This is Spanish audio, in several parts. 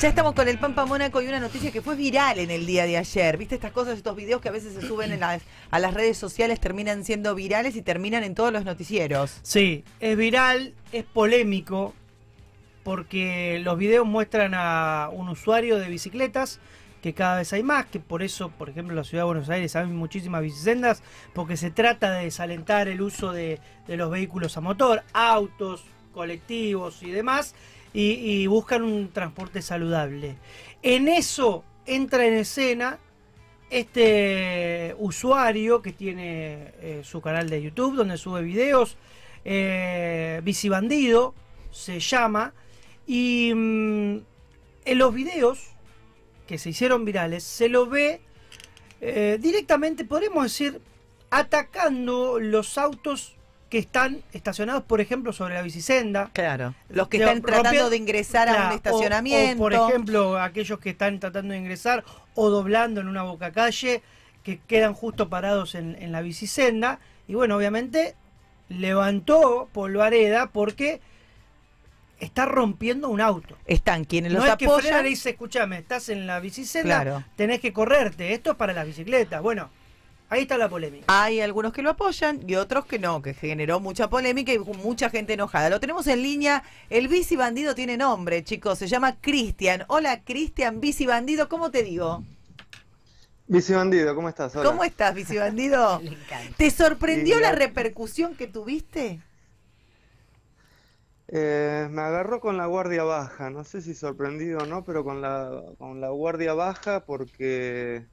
Ya estamos con el Pampa Mónaco y una noticia que fue viral en el día de ayer. ¿Viste estas cosas, estos videos que a veces se suben a las redes sociales, terminan siendo virales y terminan en todos los noticieros? Sí, es viral, es polémico, porque los videos muestran a un usuario de bicicletas que cada vez hay más, que por eso, por ejemplo, la ciudad de Buenos Aires hay muchísimas bicisendas, porque se trata de desalentar el uso de los vehículos a motor, autos, colectivos y demás y, buscan un transporte saludable. En eso entra en escena este usuario que tiene eh, su canal de YouTube donde sube videos, eh, Bicibandido se llama, y mm, en los videos que se hicieron virales se lo ve eh, directamente, podemos decir, atacando los autos que están estacionados, por ejemplo, sobre la bicisenda. Claro. Los que están tratando de ingresar a un estacionamiento. por ejemplo, aquellos que están tratando de ingresar o doblando en una boca calle, que quedan justo parados en, la bicisenda. Y bueno, obviamente levantó Polvareda porque está rompiendo un auto. Están quienes los apoyan. No que y dice, escúchame, estás en la bicisenda, tenés que correrte. Esto es para las bicicletas. Bueno, Ahí está la polémica. Hay algunos que lo apoyan y otros que no, que generó mucha polémica y mucha gente enojada. Lo tenemos en línea. El bici bandido tiene nombre, chicos. Se llama Cristian. Hola, Cristian, bici bandido. ¿Cómo te digo? Bici bandido, ¿cómo estás? ¿Cómo estás, bici bandido? ¿Te sorprendió la repercusión que tuviste? Eh, me agarró con la guardia baja. No sé si sorprendido o no, pero con la, con la guardia baja porque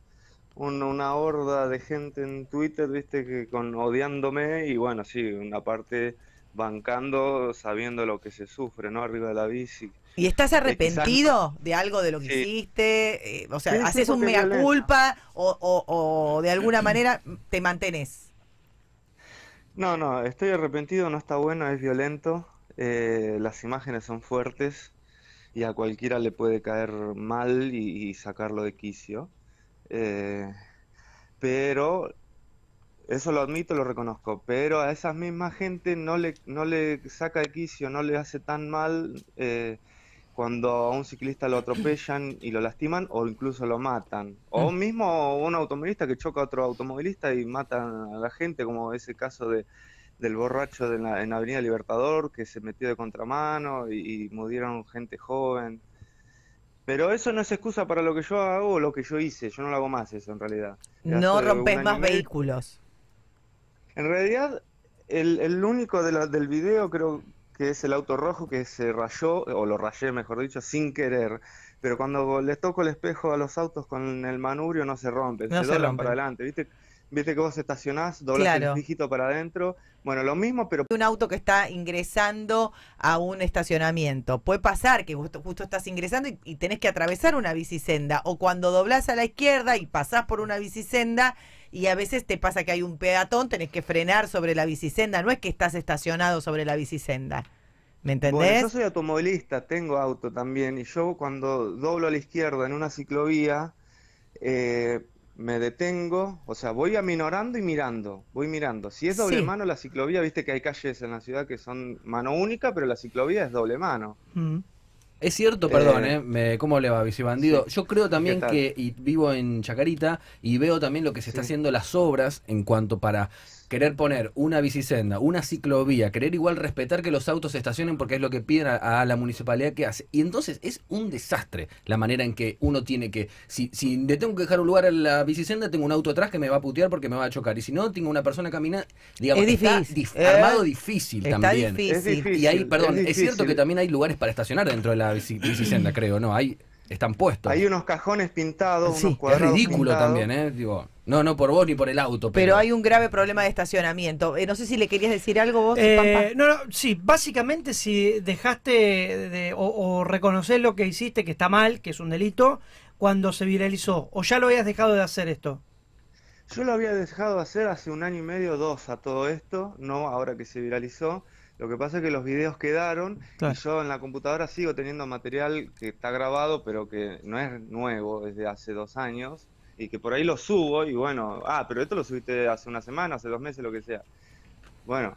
una, horda de gente en Twitter, viste, que con odiándome y bueno, sí, una parte bancando, sabiendo lo que se sufre, ¿no? Arriba de la bici. ¿Y estás arrepentido de algo de lo que hiciste? Eh, o sea, ¿haces un mea culpa o, de alguna manera te mantenés? No, no, estoy arrepentido, no está bueno, es violento, eh, las imágenes son fuertes y a cualquiera le puede caer mal y sacarlo de quicio. Eh, pero eso lo admito, lo reconozco, pero a esa misma gente no le, no le saca de quicio, no le hace tan mal eh, cuando a un ciclista lo atropellan y lo lastiman o incluso lo matan. O mm. mismo un automovilista que choca a otro automovilista y matan a la gente, como ese caso de, del borracho de la, en Avenida Libertador que se metió de contramano y, y murieron gente joven. Pero eso no es excusa para lo que yo hago o lo que yo hice. Yo no lo hago más eso en realidad. no rompes más vehículos. En realidad, el, único del video creo que es el auto rojo que se rayó, o lo rayé mejor dicho, sin querer. Pero cuando les toco el espejo a los autos con el manubrio no se rompe. se, se para adelante, ¿viste? Viste que vos estacionás, doblas el dígito para adentro. Bueno, lo mismo, pero... Un auto que está ingresando a un estacionamiento. Puede pasar que justo, estás ingresando y, tenés que atravesar una bicisenda. O cuando doblás a la izquierda y pasás por una bicisenda y a veces te pasa que hay un peatón, tenés que frenar sobre la bicisenda. No es que estás estacionado sobre la bicisenda. ¿Me entendés? Bueno, yo soy automovilista, tengo auto también. Y yo cuando doblo a la izquierda en una ciclovía... Eh, me detengo, o sea, voy aminorando y mirando, voy mirando. Si es doble mano la ciclovía, viste que hay calles en la ciudad que son mano única, pero la ciclovía es doble mano. Mm. Es cierto, perdón, eh, eh ¿cómo le va, vicebandido? Yo creo también que y vivo en Chacarita y veo también lo que se está haciendo las obras en cuanto para querer poner una bicicenda, una ciclovía, querer igual respetar que los autos se estacionen porque es lo que piden a, la municipalidad que hace. Y entonces es un desastre la manera en que uno tiene que, si, si le tengo que dejar un lugar a la bicicenda, tengo un auto atrás que me va a putear porque me va a chocar. Y si no, tengo una persona caminando, digamos, es está difícil. Eh. armado difícil también. Difícil. Difícil, y ahí, perdón, es, cierto que también hay lugares para estacionar dentro de la bicisenda creo, ¿no? Hay, están puestos. Hay unos cajones pintados, unos Es ridículo también, ¿eh? Digo, no, no por vos ni por el auto. Pero, hay un grave problema de estacionamiento. Eh, no sé si le querías decir algo vos. Eh, no, no, sí, básicamente si dejaste o, reconocés lo que hiciste, que está mal, que es un delito, cuando se viralizó, o ya lo habías dejado de hacer esto. Yo lo había dejado de hacer hace un año y medio, dos a todo esto, no ahora que se viralizó. Lo que pasa es que los videos quedaron y yo en la computadora sigo teniendo material que está grabado, pero que no es nuevo desde hace dos años y que por ahí lo subo y bueno, ah, pero esto lo subiste hace una semana, hace dos meses, lo que sea. Bueno,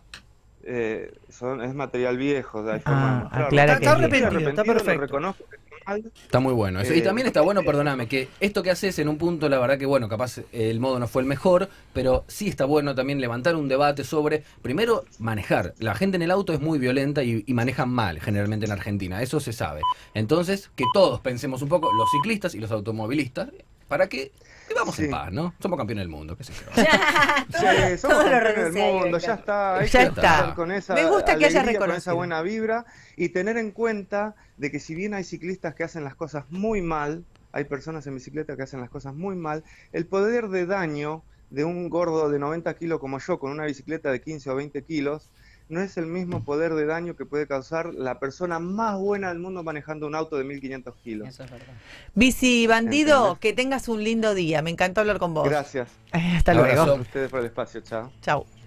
eh, es material viejo. ah, está, que está, perfecto. Está muy bueno. y eh, también está bueno, perdóname, que esto que haces en un punto, la verdad que bueno, capaz eh, el modo no fue el mejor, pero sí está bueno también levantar un debate sobre, primero, manejar. La gente en el auto es muy violenta y, y manejan mal, generalmente en Argentina, eso se sabe. Entonces, que todos pensemos un poco, los ciclistas y los automovilistas, para que vamos en paz, ¿no? Somos campeones del mundo, qué sé yo. sí, somos campeones del mundo, ya está. está. Con esa Me gusta que haya Con esa buena vibra y tener en cuenta de que si bien hay ciclistas que hacen las cosas muy mal, hay personas en bicicleta que hacen las cosas muy mal, el poder de daño de un gordo de 90 kilos como yo con una bicicleta de 15 o 20 kilos no es el mismo poder de daño que puede causar la persona más buena del mundo manejando un auto de 1500 kilos. Eso es verdad. Bici Bandido, que tengas un lindo día. Me encantó hablar con vos. Gracias. Eh, hasta luego. Gracias a ustedes por el espacio. Chao. Chao.